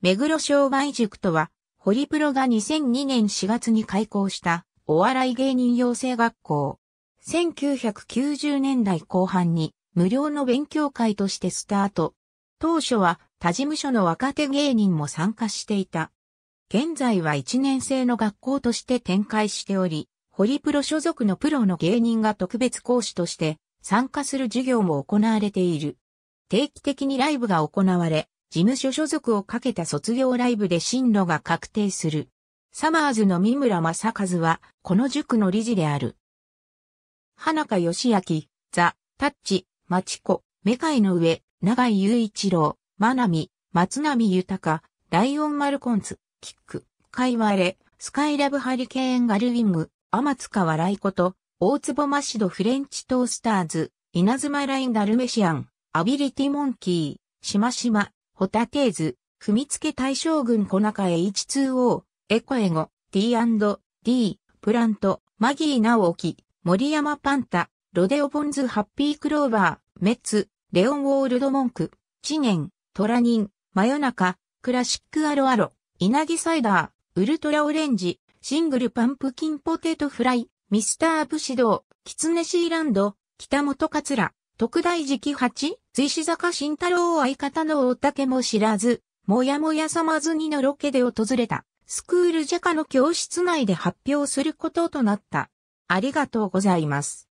目黒商売塾とは、ホリプロが2002年4月に開校したお笑い芸人養成学校。1990年代後半に無料の勉強会としてスタート。当初は他事務所の若手芸人も参加していた。現在は1年生の学校として展開しており、ホリプロ所属のプロの芸人が特別講師として参加する授業も行われている。定期的にライブが行われ、事務所所属をかけた卒業ライブで進路が確定する。サマーズの三村正和は、この塾の理事である。花香義明、ザ、タッチ、町子、メカイの上、長井雄一郎、マナミ、松波豊、ライオンマルコンツ、キック、カイワレ、スカイラブハリケーンガルウィング、天塚笑いこと、大坪マシドフレンチトースターズ、稲妻ラインダルメシアン、アビリティモンキー、しましま、ホタテーズ、踏み付大将軍小中へ H2O、エコエゴ、D&D、プラント、マギーオキ、森山パンタ、ロデオポンズハッピークローバー、メッツ、レオンウォールドモンク、チゲン、トラニン、真夜中、クラシックアロアロ、稲城サイダー、ウルトラオレンジ、シングルパンプキンポテトフライ、ミスターブシドウ、キツネシーランド、北本桂、特大期八、随志坂慎太郎相方の大竹も知らず、もやもやさまずにのロケで訪れた、スクールジャカの教室内で発表することとなった。ありがとうございます。